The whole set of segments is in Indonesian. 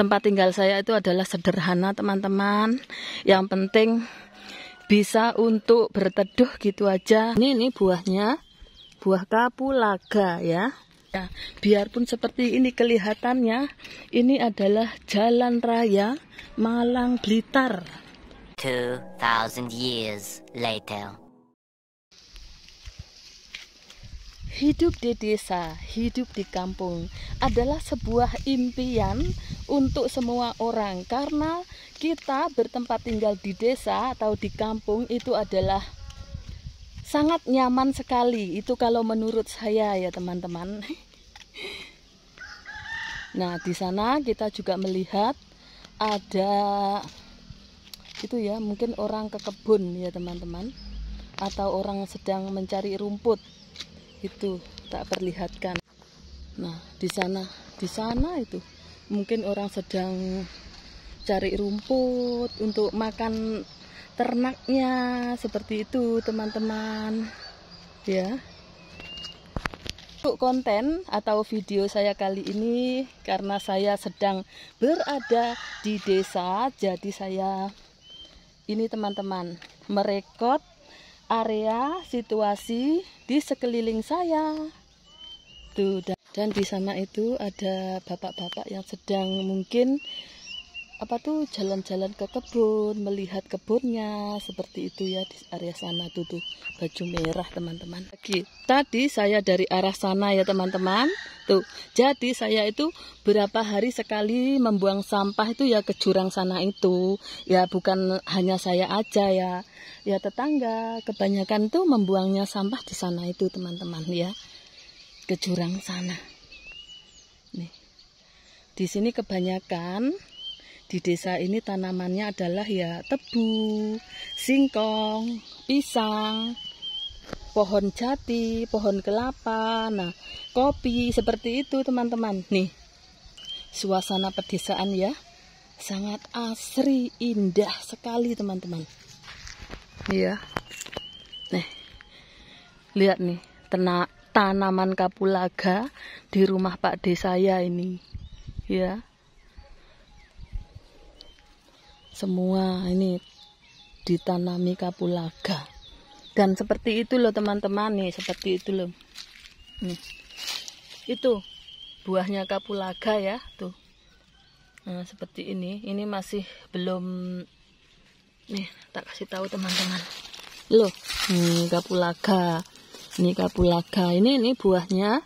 tempat tinggal saya itu adalah sederhana teman-teman yang penting bisa untuk berteduh gitu aja ini ini buahnya buah kapulaga ya ya biarpun seperti ini kelihatannya ini adalah jalan raya Malang Blitar 2000 years later Hidup di desa, hidup di kampung adalah sebuah impian untuk semua orang karena kita bertempat tinggal di desa atau di kampung itu adalah sangat nyaman sekali. Itu kalau menurut saya ya teman-teman. Nah, di sana kita juga melihat ada itu ya, mungkin orang ke kebun ya teman-teman atau orang sedang mencari rumput itu tak perlihatkan nah di sana di sana itu mungkin orang sedang cari rumput untuk makan ternaknya seperti itu teman-teman ya untuk konten atau video saya kali ini karena saya sedang berada di desa jadi saya ini teman-teman merekod area, situasi di sekeliling saya. Tuh, dan di sana itu ada bapak-bapak yang sedang mungkin apa tuh jalan-jalan ke kebun melihat kebunnya seperti itu ya di area sana tuh tuh baju merah teman-teman lagi tadi saya dari arah sana ya teman-teman tuh jadi saya itu berapa hari sekali membuang sampah itu ya ke jurang sana itu ya bukan hanya saya aja ya ya tetangga kebanyakan tuh membuangnya sampah di sana itu teman-teman ya ke jurang sana nih di sini kebanyakan di desa ini tanamannya adalah ya tebu, singkong, pisang, pohon jati, pohon kelapa, nah kopi seperti itu teman-teman. Nih suasana pedesaan ya sangat asri indah sekali teman-teman. Iya, nih lihat nih tenak tanaman kapulaga di rumah Pak Desa saya ini, ya semua ini ditanami kapulaga dan seperti itu loh teman-teman nih seperti itu loh nih itu buahnya kapulaga ya tuh nah, seperti ini ini masih belum nih tak kasih tahu teman-teman loh nih kapulaga ini kapulaga ini ini buahnya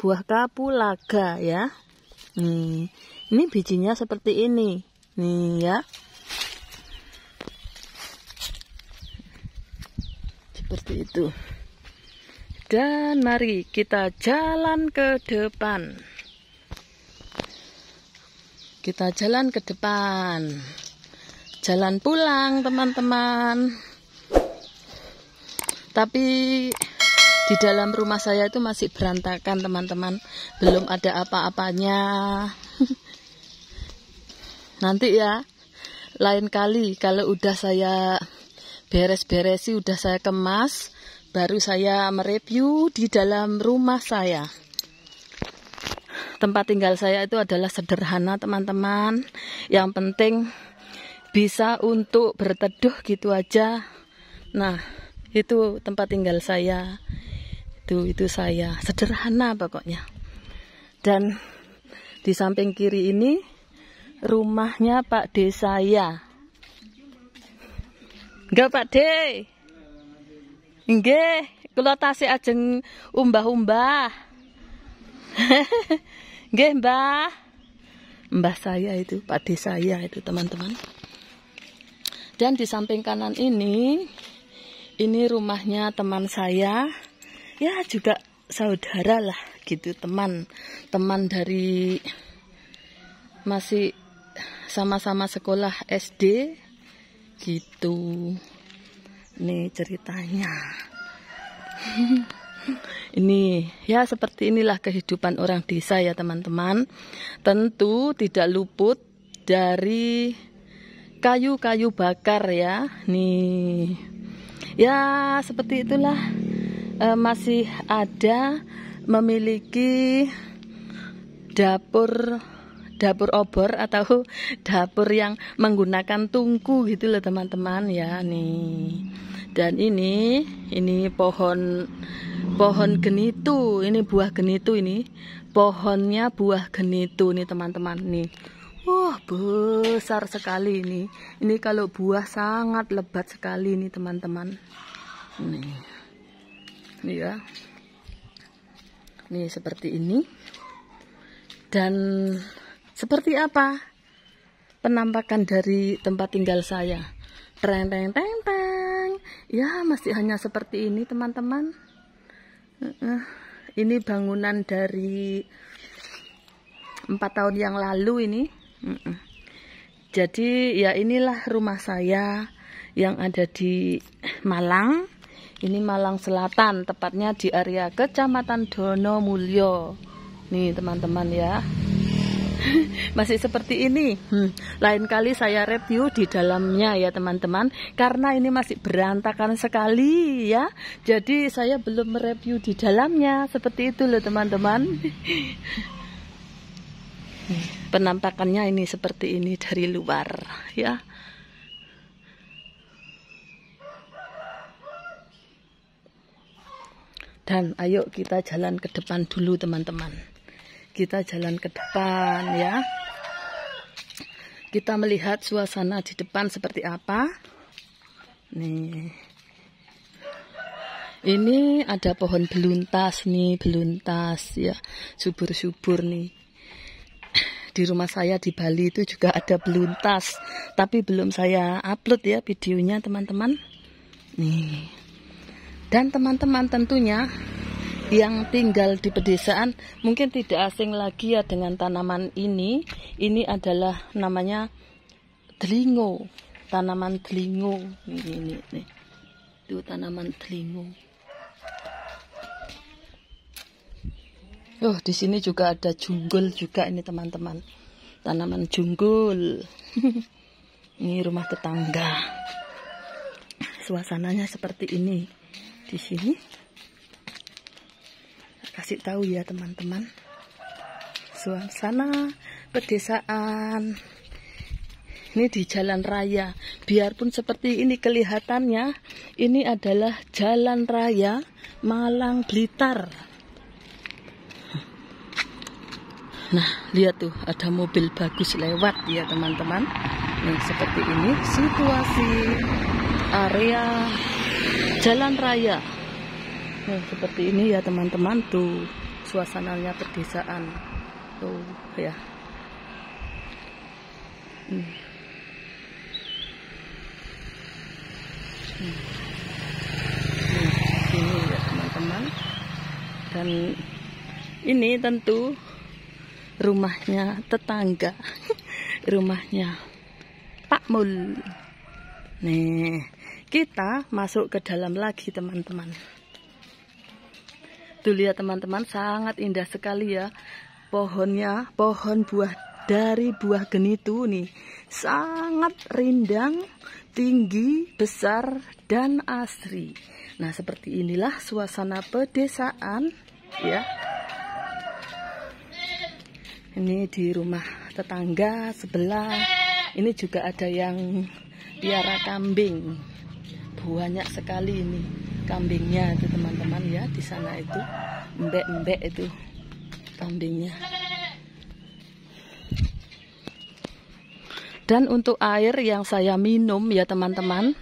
buah kapulaga ya nih ini bijinya seperti ini nih ya seperti itu dan mari kita jalan ke depan kita jalan ke depan jalan pulang teman-teman tapi di dalam rumah saya itu masih berantakan teman-teman belum ada apa-apanya nanti ya lain kali kalau udah saya beres beres sih udah saya kemas baru saya mereview di dalam rumah saya tempat tinggal saya itu adalah sederhana teman-teman yang penting bisa untuk berteduh gitu aja nah itu tempat tinggal saya itu itu saya sederhana pokoknya dan di samping kiri ini rumahnya Pak Desaya saya Enggak Pak D. Enggak, kula tasih ajeng umbah-umbah. Enggak Mbah. Mbah saya itu, Pak D saya itu, teman-teman. Dan di samping kanan ini ini rumahnya teman saya. Ya, juga saudara lah gitu, teman. Teman dari masih sama-sama sekolah SD gitu ini ceritanya ini ya seperti inilah kehidupan orang desa ya teman-teman tentu tidak luput dari kayu-kayu bakar ya nih ya seperti itulah e, masih ada memiliki dapur dapur obor atau dapur yang menggunakan tungku gitu loh teman-teman ya nih dan ini ini pohon pohon genitu ini buah genitu ini pohonnya buah genitu nih teman-teman nih Wah, besar sekali ini. Ini kalau buah sangat lebat sekali ini, teman-teman. Nih. Nih ya. Nih seperti ini. Dan seperti apa? Penampakan dari tempat tinggal saya. Teng teng teng teng. Ya, masih hanya seperti ini, teman-teman. Ini bangunan dari empat tahun yang lalu ini. Jadi ya inilah rumah saya yang ada di Malang. Ini Malang Selatan, tepatnya di area Kecamatan Dono Mulyo. Nih teman-teman ya. masih seperti ini hmm, lain kali saya review di dalamnya ya teman-teman karena ini masih berantakan sekali ya jadi saya belum mereview di dalamnya seperti itu loh teman-teman penampakannya ini seperti ini dari luar ya dan ayo kita jalan ke depan dulu teman-teman kita jalan ke depan ya kita melihat suasana di depan seperti apa nih ini ada pohon beluntas nih beluntas ya subur-subur nih di rumah saya di Bali itu juga ada beluntas tapi belum saya upload ya videonya teman-teman nih dan teman-teman tentunya yang tinggal di pedesaan mungkin tidak asing lagi ya dengan tanaman ini. Ini adalah namanya delingo, tanaman delingo. Ini, ini, ini. Itu tanaman delingo. Oh, di sini juga ada junggul juga ini teman-teman. Tanaman junggul. ini rumah tetangga. Suasananya seperti ini di sini kasih tahu ya teman-teman suasana pedesaan ini di jalan raya biarpun seperti ini kelihatannya ini adalah jalan raya Malang Blitar nah lihat tuh ada mobil bagus lewat ya teman-teman nah, seperti ini situasi area jalan raya Nah, seperti ini ya teman-teman tuh suasananya pedesaan tuh ya. Hmm. Hmm. Nah, ini ya teman-teman. Dan ini tentu rumahnya tetangga, rumahnya Pak Mul. Nih, kita masuk ke dalam lagi teman-teman. Tuh lihat teman-teman sangat indah sekali ya pohonnya, pohon buah dari buah geni genitu nih. Sangat rindang, tinggi, besar dan asri. Nah, seperti inilah suasana pedesaan ya. Ini di rumah tetangga sebelah. Ini juga ada yang biara kambing. Banyak sekali ini kambingnya itu teman-teman ya di sana itu embek-embek itu kambingnya dan untuk air yang saya minum ya teman-teman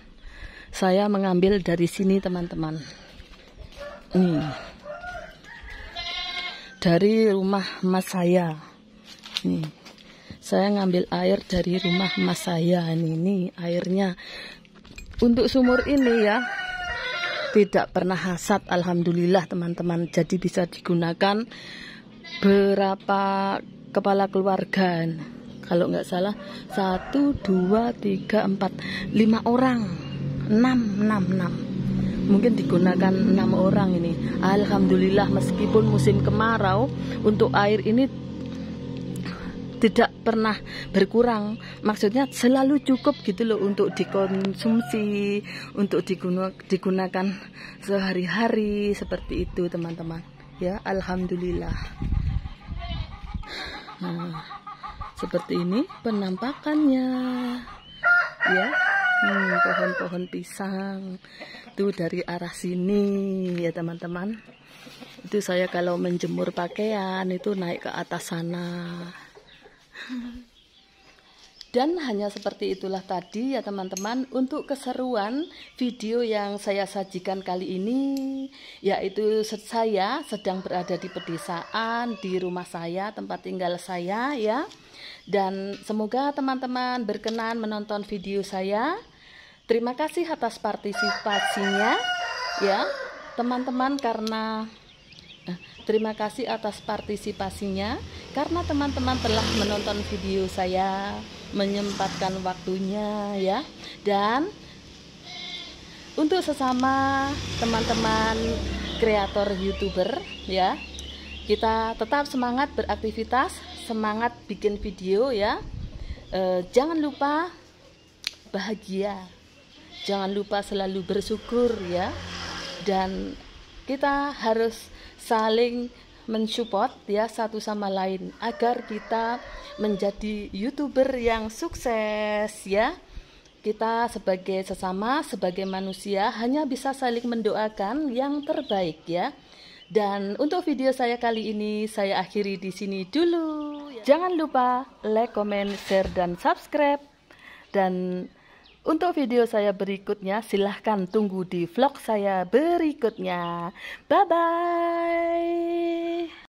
saya mengambil dari sini teman-teman nih dari rumah mas saya nih saya ngambil air dari rumah mas saya ini, ini airnya untuk sumur ini ya tidak pernah hasad alhamdulillah teman-teman jadi bisa digunakan berapa kepala keluarga kalau nggak salah satu dua tiga empat lima orang enam enam enam mungkin digunakan enam orang ini alhamdulillah meskipun musim kemarau untuk air ini tidak pernah berkurang maksudnya selalu cukup gitu loh untuk dikonsumsi untuk digunakan sehari-hari seperti itu teman-teman ya Alhamdulillah nah seperti ini penampakannya ya pohon hmm, pohon-pohon pisang itu dari arah sini ya teman-teman itu saya kalau menjemur pakaian itu naik ke atas sana dan hanya seperti itulah tadi ya teman-teman untuk keseruan video yang saya sajikan kali ini yaitu saya sedang berada di pedesaan di rumah saya tempat tinggal saya ya. Dan semoga teman-teman berkenan menonton video saya. Terima kasih atas partisipasinya ya teman-teman karena eh, terima kasih atas partisipasinya karena teman-teman telah menonton video saya menyempatkan waktunya ya dan untuk sesama teman-teman kreator youtuber ya kita tetap semangat beraktivitas semangat bikin video ya e, jangan lupa bahagia jangan lupa selalu bersyukur ya dan kita harus saling mensupport ya satu sama lain agar kita menjadi youtuber yang sukses ya kita sebagai sesama sebagai manusia hanya bisa saling mendoakan yang terbaik ya dan untuk video saya kali ini saya akhiri di sini dulu jangan lupa like comment share dan subscribe dan untuk video saya berikutnya, silahkan tunggu di vlog saya berikutnya. Bye-bye.